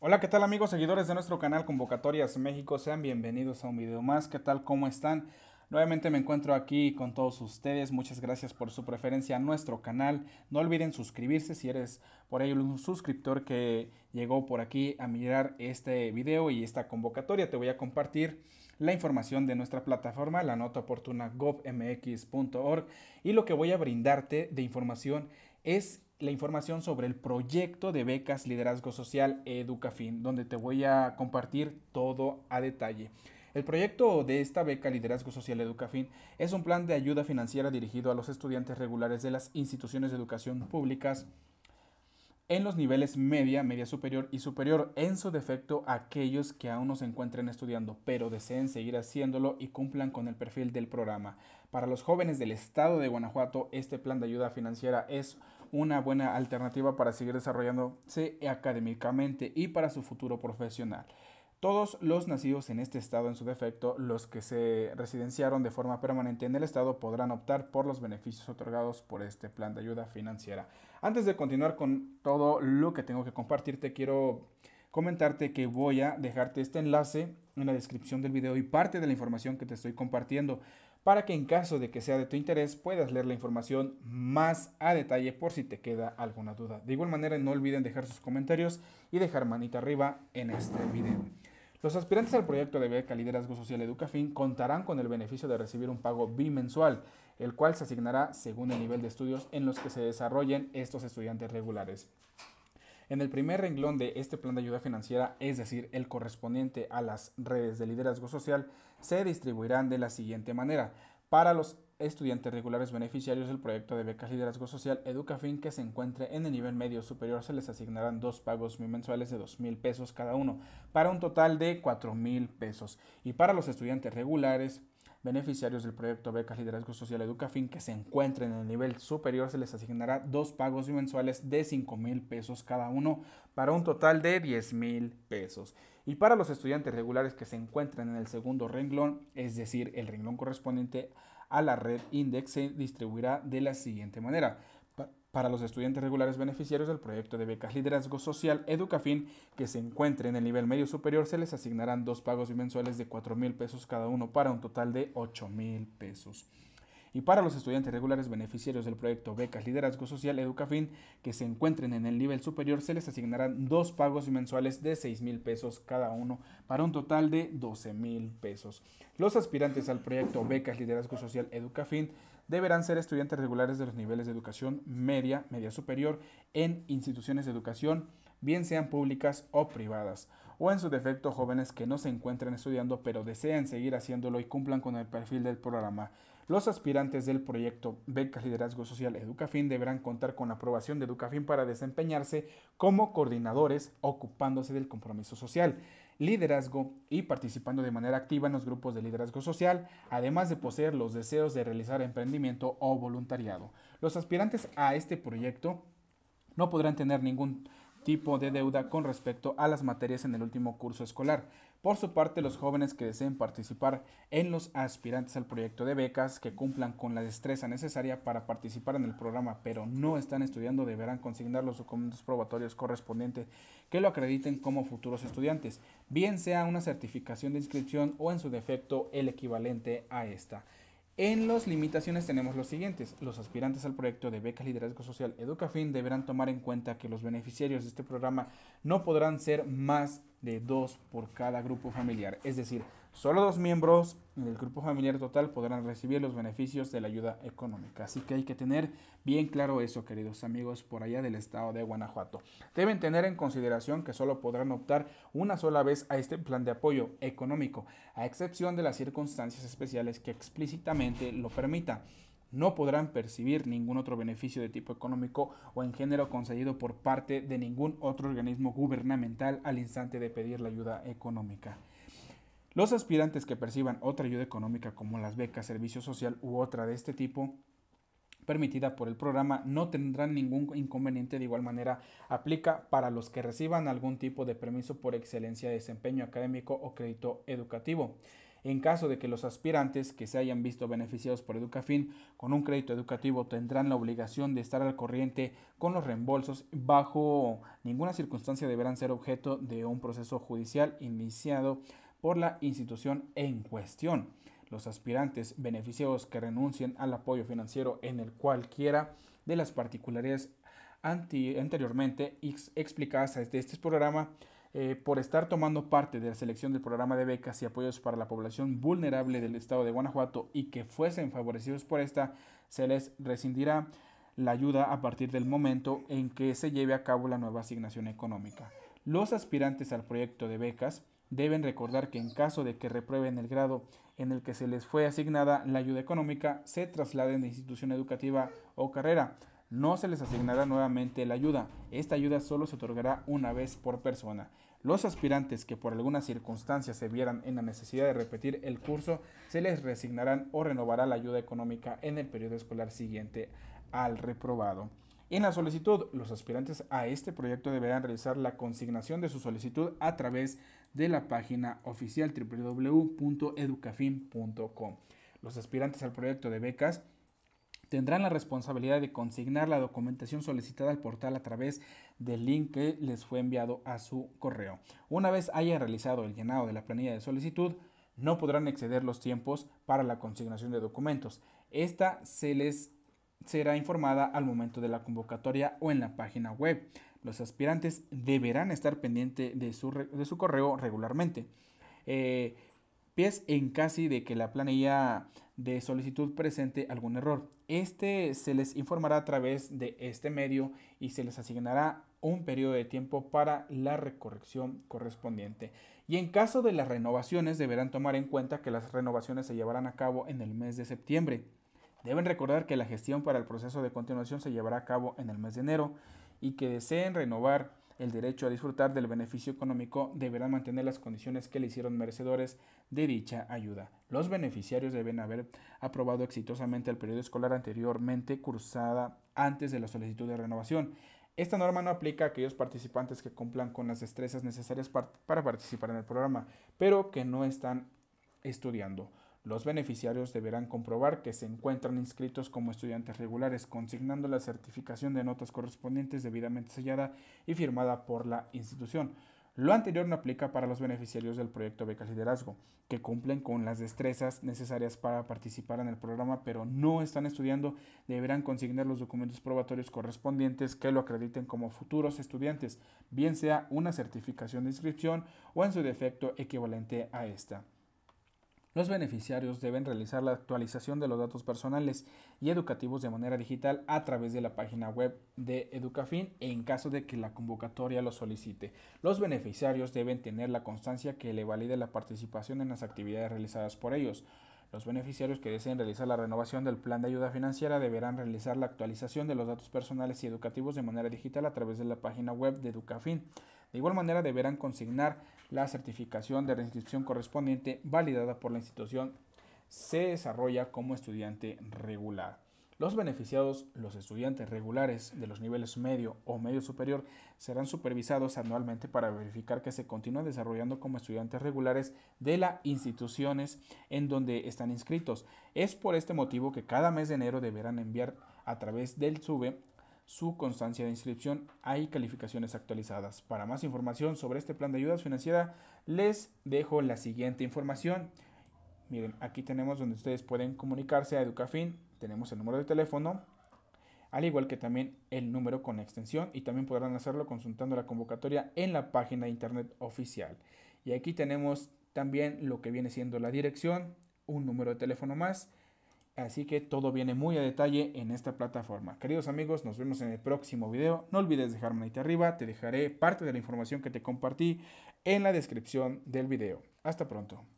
Hola, ¿qué tal amigos seguidores de nuestro canal Convocatorias México? Sean bienvenidos a un video más. ¿Qué tal? ¿Cómo están? Nuevamente me encuentro aquí con todos ustedes. Muchas gracias por su preferencia a nuestro canal. No olviden suscribirse si eres por ahí un suscriptor que llegó por aquí a mirar este video y esta convocatoria. Te voy a compartir la información de nuestra plataforma, la nota oportuna govmx.org Y lo que voy a brindarte de información es la información sobre el proyecto de becas Liderazgo Social Educafin, donde te voy a compartir todo a detalle. El proyecto de esta beca Liderazgo Social Educafin es un plan de ayuda financiera dirigido a los estudiantes regulares de las instituciones de educación públicas en los niveles media, media superior y superior, en su defecto aquellos que aún no se encuentren estudiando, pero deseen seguir haciéndolo y cumplan con el perfil del programa. Para los jóvenes del estado de Guanajuato, este plan de ayuda financiera es una buena alternativa para seguir desarrollándose académicamente y para su futuro profesional. Todos los nacidos en este estado en su defecto, los que se residenciaron de forma permanente en el estado, podrán optar por los beneficios otorgados por este plan de ayuda financiera. Antes de continuar con todo lo que tengo que compartirte, quiero comentarte que voy a dejarte este enlace en la descripción del video y parte de la información que te estoy compartiendo para que en caso de que sea de tu interés puedas leer la información más a detalle por si te queda alguna duda. De igual manera no olviden dejar sus comentarios y dejar manita arriba en este video. Los aspirantes al proyecto de beca Liderazgo Social Educafin contarán con el beneficio de recibir un pago bimensual, el cual se asignará según el nivel de estudios en los que se desarrollen estos estudiantes regulares. En el primer renglón de este plan de ayuda financiera, es decir, el correspondiente a las redes de liderazgo social, se distribuirán de la siguiente manera. Para los estudiantes regulares beneficiarios del proyecto de becas liderazgo social Educafin que se encuentre en el nivel medio superior se les asignarán dos pagos mensuales de dos mil pesos cada uno para un total de cuatro mil pesos y para los estudiantes regulares beneficiarios del proyecto Becas Liderazgo Social fin que se encuentren en el nivel superior se les asignará dos pagos mensuales de 5 mil pesos cada uno para un total de 10 mil pesos. Y para los estudiantes regulares que se encuentren en el segundo renglón, es decir, el renglón correspondiente a la red Index, se distribuirá de la siguiente manera para los estudiantes regulares beneficiarios del proyecto de becas Liderazgo Social Educafin que se encuentren en el nivel medio superior se les asignarán dos pagos mensuales de 4 mil pesos cada uno para un total de 8 mil pesos. Y para los estudiantes regulares beneficiarios del proyecto Becas Liderazgo Social Educafin que se encuentren en el nivel superior se les asignarán dos pagos mensuales de 6 mil pesos cada uno para un total de 12 mil pesos. Los aspirantes al proyecto Becas Liderazgo Social Educafin deberán ser estudiantes regulares de los niveles de educación media, media superior, en instituciones de educación, bien sean públicas o privadas, o en su defecto jóvenes que no se encuentran estudiando pero desean seguir haciéndolo y cumplan con el perfil del programa. Los aspirantes del proyecto Becas Liderazgo Social Educafin deberán contar con la aprobación de Educafin para desempeñarse como coordinadores ocupándose del compromiso social liderazgo y participando de manera activa en los grupos de liderazgo social, además de poseer los deseos de realizar emprendimiento o voluntariado. Los aspirantes a este proyecto no podrán tener ningún tipo de deuda con respecto a las materias en el último curso escolar. Por su parte, los jóvenes que deseen participar en los aspirantes al proyecto de becas que cumplan con la destreza necesaria para participar en el programa pero no están estudiando deberán consignar los documentos probatorios correspondientes que lo acrediten como futuros estudiantes, bien sea una certificación de inscripción o en su defecto el equivalente a esta. En las limitaciones tenemos los siguientes. Los aspirantes al proyecto de beca liderazgo social Educafin deberán tomar en cuenta que los beneficiarios de este programa no podrán ser más de dos por cada grupo familiar. Es decir, Solo dos miembros del grupo familiar total podrán recibir los beneficios de la ayuda económica. Así que hay que tener bien claro eso, queridos amigos, por allá del estado de Guanajuato. Deben tener en consideración que solo podrán optar una sola vez a este plan de apoyo económico, a excepción de las circunstancias especiales que explícitamente lo permita. no podrán percibir ningún otro beneficio de tipo económico o en género concedido por parte de ningún otro organismo gubernamental al instante de pedir la ayuda económica. Los aspirantes que perciban otra ayuda económica como las becas, servicio social u otra de este tipo permitida por el programa no tendrán ningún inconveniente. De igual manera, aplica para los que reciban algún tipo de permiso por excelencia de desempeño académico o crédito educativo. En caso de que los aspirantes que se hayan visto beneficiados por Educafin con un crédito educativo tendrán la obligación de estar al corriente con los reembolsos, bajo ninguna circunstancia deberán ser objeto de un proceso judicial iniciado por la institución en cuestión. Los aspirantes beneficiados que renuncien al apoyo financiero en el cualquiera de las particularidades anteriormente explicadas desde este programa eh, por estar tomando parte de la selección del programa de becas y apoyos para la población vulnerable del estado de Guanajuato y que fuesen favorecidos por esta, se les rescindirá la ayuda a partir del momento en que se lleve a cabo la nueva asignación económica. Los aspirantes al proyecto de becas Deben recordar que en caso de que reprueben el grado en el que se les fue asignada la ayuda económica, se trasladen de institución educativa o carrera. No se les asignará nuevamente la ayuda. Esta ayuda solo se otorgará una vez por persona. Los aspirantes que por alguna circunstancia se vieran en la necesidad de repetir el curso, se les resignarán o renovará la ayuda económica en el periodo escolar siguiente al reprobado. En la solicitud, los aspirantes a este proyecto deberán realizar la consignación de su solicitud a través de la página oficial www.educafin.com. Los aspirantes al proyecto de becas tendrán la responsabilidad de consignar la documentación solicitada al portal a través del link que les fue enviado a su correo. Una vez haya realizado el llenado de la planilla de solicitud, no podrán exceder los tiempos para la consignación de documentos. Esta se les será informada al momento de la convocatoria o en la página web. Los aspirantes deberán estar pendiente de su, correo regularmente. Eh, pies en casi de que la planilla de solicitud presente algún error. Este se les informará a través de este medio y se les asignará un periodo de tiempo para la recorrección correspondiente. Y en caso de las renovaciones, deberán tomar en cuenta que las renovaciones se llevarán a cabo en el mes de septiembre. Deben recordar que la gestión para el proceso de continuación se llevará a cabo en el mes de enero y que deseen renovar el derecho a disfrutar del beneficio económico deberán mantener las condiciones que le hicieron merecedores de dicha ayuda. Los beneficiarios deben haber aprobado exitosamente el periodo escolar anteriormente cursada antes de la solicitud de renovación. Esta norma no aplica a aquellos participantes que cumplan con las destrezas necesarias para participar en el programa, pero que no están estudiando. Los beneficiarios deberán comprobar que se encuentran inscritos como estudiantes regulares, consignando la certificación de notas correspondientes debidamente sellada y firmada por la institución. Lo anterior no aplica para los beneficiarios del proyecto beca Liderazgo, que cumplen con las destrezas necesarias para participar en el programa, pero no están estudiando, deberán consignar los documentos probatorios correspondientes que lo acrediten como futuros estudiantes, bien sea una certificación de inscripción o en su defecto equivalente a esta. Los beneficiarios deben realizar la actualización de los datos personales y educativos de manera digital a través de la página web de Educafin en caso de que la convocatoria lo solicite. Los beneficiarios deben tener la constancia que le valide la participación en las actividades realizadas por ellos. Los beneficiarios que deseen realizar la renovación del plan de ayuda financiera deberán realizar la actualización de los datos personales y educativos de manera digital a través de la página web de Educafin de igual manera, deberán consignar la certificación de reinscripción correspondiente validada por la institución se desarrolla como estudiante regular. Los beneficiados, los estudiantes regulares de los niveles medio o medio superior, serán supervisados anualmente para verificar que se continúan desarrollando como estudiantes regulares de las instituciones en donde están inscritos. Es por este motivo que cada mes de enero deberán enviar a través del SUBE su constancia de inscripción. Hay calificaciones actualizadas. Para más información sobre este plan de ayudas financiera, les dejo la siguiente información. Miren, aquí tenemos donde ustedes pueden comunicarse a Educafin. Tenemos el número de teléfono, al igual que también el número con extensión y también podrán hacerlo consultando la convocatoria en la página de internet oficial. Y aquí tenemos también lo que viene siendo la dirección, un número de teléfono más Así que todo viene muy a detalle en esta plataforma. Queridos amigos, nos vemos en el próximo video. No olvides dejar manita arriba, te dejaré parte de la información que te compartí en la descripción del video. Hasta pronto.